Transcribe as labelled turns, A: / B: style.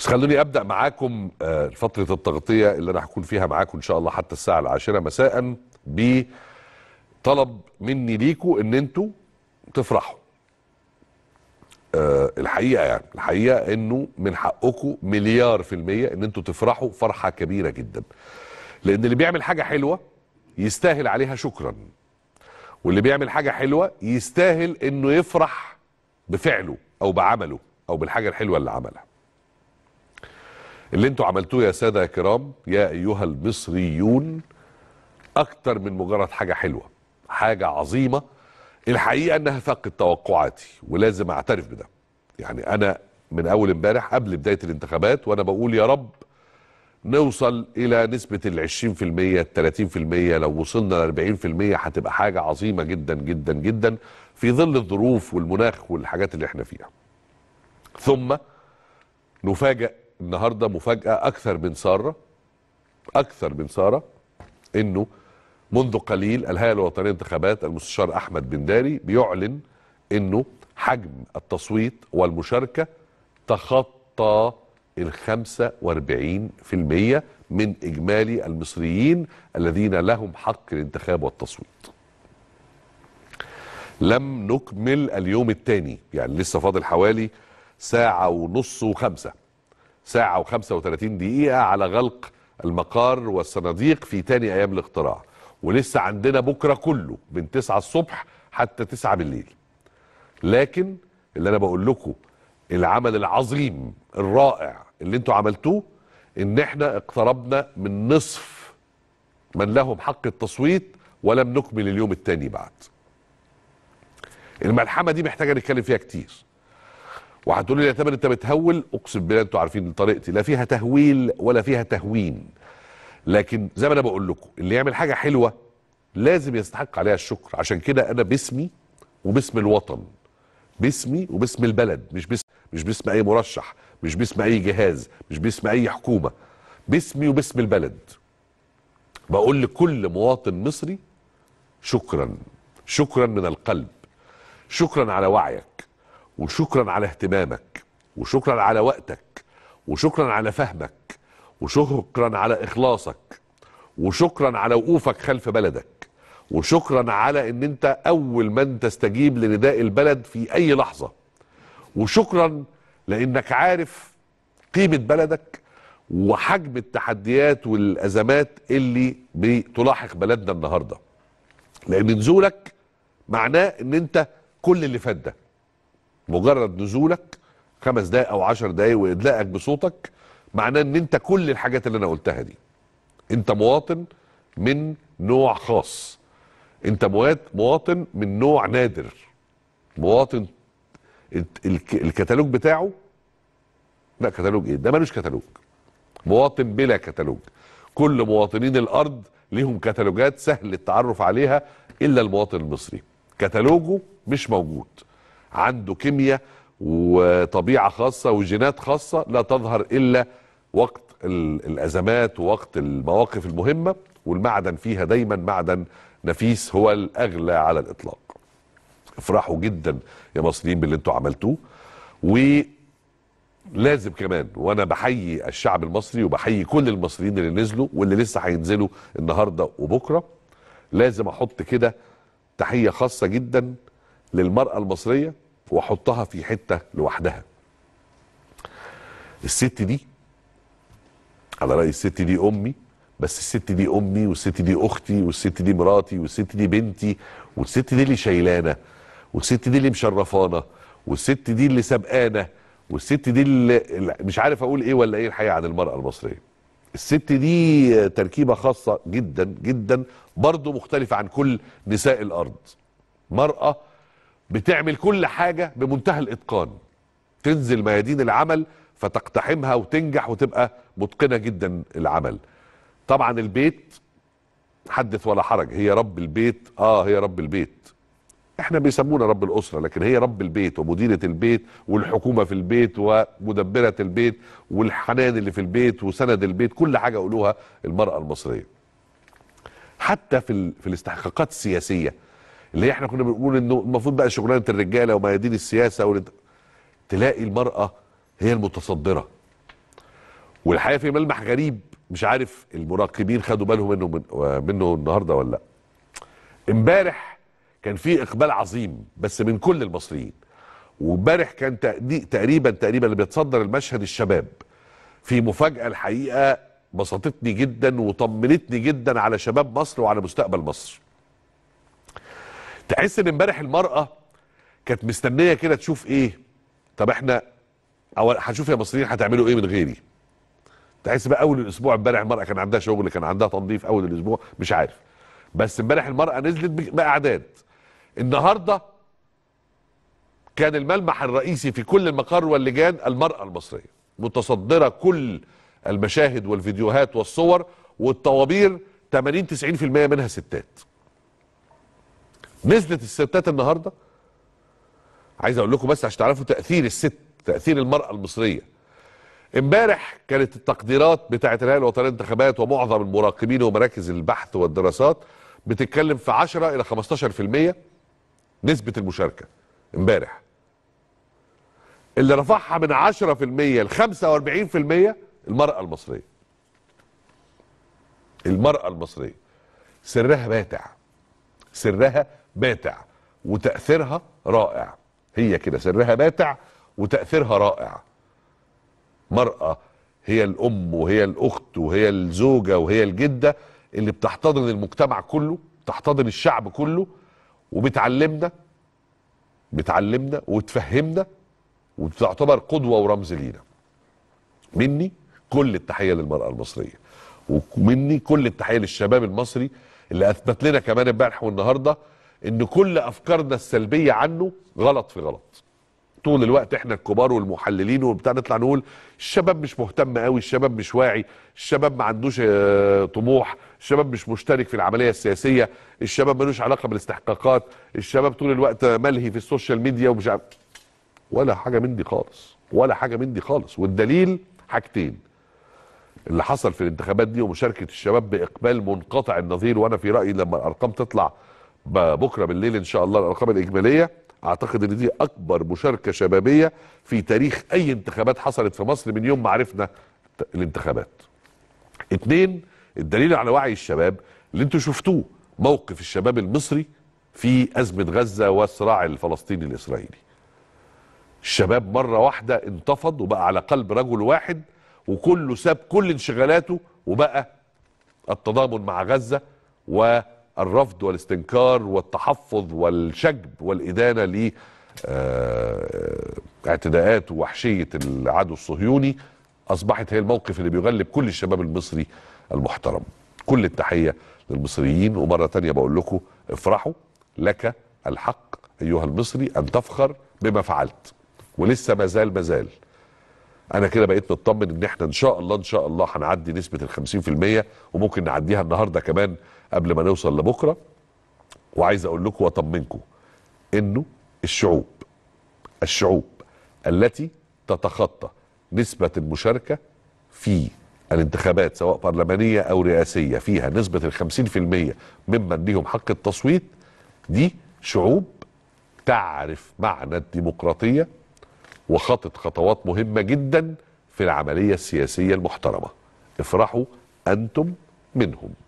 A: بس خلوني ابدا معاكم آه، فتره التغطيه اللي انا هكون فيها معاكم ان شاء الله حتى الساعه العاشره مساء بطلب مني ليكوا ان انتوا تفرحوا أه الحقيقه يعني الحقيقه انه من حقكم مليار في الميه ان انتوا تفرحوا فرحه كبيره جدا لان اللي بيعمل حاجه حلوه يستاهل عليها شكرا واللي بيعمل حاجه حلوه يستاهل انه يفرح بفعله او بعمله او بالحاجه الحلوه اللي عملها اللي انتوا عملتوه يا ساده يا كرام يا ايها المصريون اكتر من مجرد حاجه حلوه حاجه عظيمه الحقيقه انها فقد توقعاتي ولازم اعترف بده يعني انا من اول امبارح قبل بدايه الانتخابات وانا بقول يا رب نوصل الى نسبه ال 20% في 30% لو وصلنا ل 40% هتبقى حاجه عظيمه جدا جدا جدا في ظل الظروف والمناخ والحاجات اللي احنا فيها. ثم نفاجئ النهارده مفاجاه اكثر من ساره اكثر من ساره انه منذ قليل الهيئه الوطنيه للانتخابات المستشار احمد بن داري بيعلن انه حجم التصويت والمشاركه تخطى ال 45% من اجمالي المصريين الذين لهم حق الانتخاب والتصويت. لم نكمل اليوم الثاني يعني لسه فاضل حوالي ساعة ونص وخمسة ساعة و35 دقيقة على غلق المقار والصناديق في تاني أيام الاختراع ولسه عندنا بكرة كله من 9 الصبح حتى 9 بالليل لكن اللي أنا بقول لكم العمل العظيم الرائع اللي انتوا عملتوه ان احنا اقتربنا من نصف من لهم حق التصويت ولم نكمل اليوم التاني بعد الملحمة دي محتاجة نتكلم فيها كتير وهتقول لي يا تامر انت بتهول اقسم بالله انتوا عارفين طريقتي لا فيها تهويل ولا فيها تهوين لكن زي ما انا بقول لكم اللي يعمل حاجه حلوه لازم يستحق عليها الشكر عشان كده انا باسمي وباسم الوطن باسمي وباسم البلد مش باسم مش باسم اي مرشح مش باسم اي جهاز مش باسم اي حكومه باسمي وباسم البلد بقول لكل مواطن مصري شكرا شكرا من القلب شكرا على وعيك وشكرا على اهتمامك وشكرا على وقتك وشكرا على فهمك وشكرا على اخلاصك وشكرا على وقوفك خلف بلدك وشكرا على ان انت اول من تستجيب لنداء البلد في اي لحظه وشكرا لانك عارف قيمه بلدك وحجم التحديات والازمات اللي بتلاحق بلدنا النهارده لان نزولك معناه ان انت كل اللي فات ده مجرد نزولك خمس دقايق او عشر دقايق وادلائك بصوتك معناه ان انت كل الحاجات اللي انا قلتها دي انت مواطن من نوع خاص انت مواطن من نوع نادر مواطن الكتالوج بتاعه لا كتالوج ايه ده ملوش كتالوج مواطن بلا كتالوج كل مواطنين الارض ليهم كتالوجات سهل التعرف عليها الا المواطن المصري كتالوجه مش موجود عنده كيمياء وطبيعه خاصه وجينات خاصه لا تظهر الا وقت الازمات ووقت المواقف المهمه والمعدن فيها دايما معدن نفيس هو الاغلى على الاطلاق. افرحوا جدا يا مصريين باللي انتوا عملتوه ولازم كمان وانا بحيي الشعب المصري وبحيي كل المصريين اللي نزلوا واللي لسه هينزلوا النهارده وبكره لازم احط كده تحيه خاصه جدا للمرأة المصرية واحطها في حتة لوحدها الست دي على رأي الست دي أمي بس الست دي أمي والست دي أختي والست دي مراتي والست دي بنتي والست دي اللي شايلانا والست دي اللي مشرفانا والست دي اللي سابقانا والست دي اللي مش عارف أقول إيه ولا إيه الحقيقة عن المرأة المصرية الست دي تركيبة خاصة جدا جدا برضو مختلفة عن كل نساء الأرض مرأة بتعمل كل حاجه بمنتهى الاتقان تنزل ميادين العمل فتقتحمها وتنجح وتبقى متقنه جدا العمل طبعا البيت حدث ولا حرج هي رب البيت اه هي رب البيت احنا بيسمونا رب الاسره لكن هي رب البيت ومديره البيت والحكومه في البيت ومدبره البيت والحنان اللي في البيت وسند البيت كل حاجه يقولوها المراه المصريه حتى في في الاستحقاقات السياسيه اللي احنا كنا بنقول انه المفروض بقى شغلانه الرجاله وميادين السياسه ولد... تلاقي المراه هي المتصدره والحقيقه في ملمح غريب مش عارف المراقبين خدوا بالهم منه من منه النهارده ولا لا امبارح كان في اقبال عظيم بس من كل المصريين وامبارح كان تقريبا تقريبا اللي بيتصدر المشهد الشباب في مفاجاه الحقيقه بسطتني جدا وطمنتني جدا على شباب مصر وعلى مستقبل مصر تحس ان امبارح المراه كانت مستنيه كده تشوف ايه طب احنا او هنشوف يا مصريين هتعملوا ايه من غيري تحس بقى اول الاسبوع امبارح المراه كان عندها شغل كان عندها تنظيف اول الاسبوع مش عارف بس امبارح المراه نزلت باعداد النهارده كان الملمح الرئيسي في كل المقر واللجان المراه المصريه متصدره كل المشاهد والفيديوهات والصور والطوابير 80 90% منها ستات نزلت الستات النهارده عايز اقول لكم بس عشان تعرفوا تاثير الست تاثير المراه المصريه امبارح كانت التقديرات بتاعه الهيئه الوطنيه للانتخابات ومعظم المراقبين ومراكز البحث والدراسات بتتكلم في 10 الى 15% نسبه المشاركه امبارح اللي رفعها من 10% ل 45% المراه المصريه المراه المصريه سرها باتع سرها باتع وتاثيرها رائع هي كده سرها باتع وتاثيرها رائع مراه هي الام وهي الاخت وهي الزوجه وهي الجده اللي بتحتضن المجتمع كله بتحتضن الشعب كله وبتعلمنا بتعلمنا وتفهمنا وبتعتبر قدوه ورمز لينا مني كل التحيه للمراه المصريه ومني كل التحيه للشباب المصري اللي اثبت لنا كمان امبارح والنهارده ان كل افكارنا السلبيه عنه غلط في غلط طول الوقت احنا الكبار والمحللين وبتاع نطلع نقول الشباب مش مهتم قوي الشباب مش واعي الشباب ما عندوش آه، طموح الشباب مش مشترك في العمليه السياسيه الشباب ملوش علاقه بالاستحقاقات الشباب طول الوقت ملهي في السوشيال ميديا ومش عارف ولا حاجه من دي خالص ولا حاجه من دي خالص والدليل حاجتين اللي حصل في الانتخابات دي ومشاركه الشباب باقبال منقطع النظير وانا في رايي لما الارقام تطلع بكره بالليل ان شاء الله الارقام الاجماليه اعتقد ان دي اكبر مشاركه شبابيه في تاريخ اي انتخابات حصلت في مصر من يوم ما عرفنا الانتخابات. اثنين الدليل على وعي الشباب اللي انتم شفتوه موقف الشباب المصري في ازمه غزه والصراع الفلسطيني الاسرائيلي. الشباب مره واحده انتفض وبقى على قلب رجل واحد وكله ساب كل انشغالاته وبقى التضامن مع غزه و الرفض والاستنكار والتحفظ والشجب والإدانة ل آه، اعتداءات ووحشية العدو الصهيوني أصبحت هي الموقف اللي بيغلب كل الشباب المصري المحترم كل التحية للمصريين ومرة تانية بقول لكم افرحوا لك الحق أيها المصري أن تفخر بما فعلت ولسه مازال مازال انا كده بقيت مطمن ان احنا ان شاء الله ان شاء الله هنعدي نسبه ال 50% وممكن نعديها النهارده كمان قبل ما نوصل لبكره وعايز اقول لكم واطمنكم انه الشعوب الشعوب التي تتخطى نسبه المشاركه في الانتخابات سواء برلمانيه او رئاسيه فيها نسبه ال 50% ممن ليهم حق التصويت دي شعوب تعرف معنى الديمقراطيه وخطط خطوات مهمة جدا في العملية السياسية المحترمة افرحوا أنتم منهم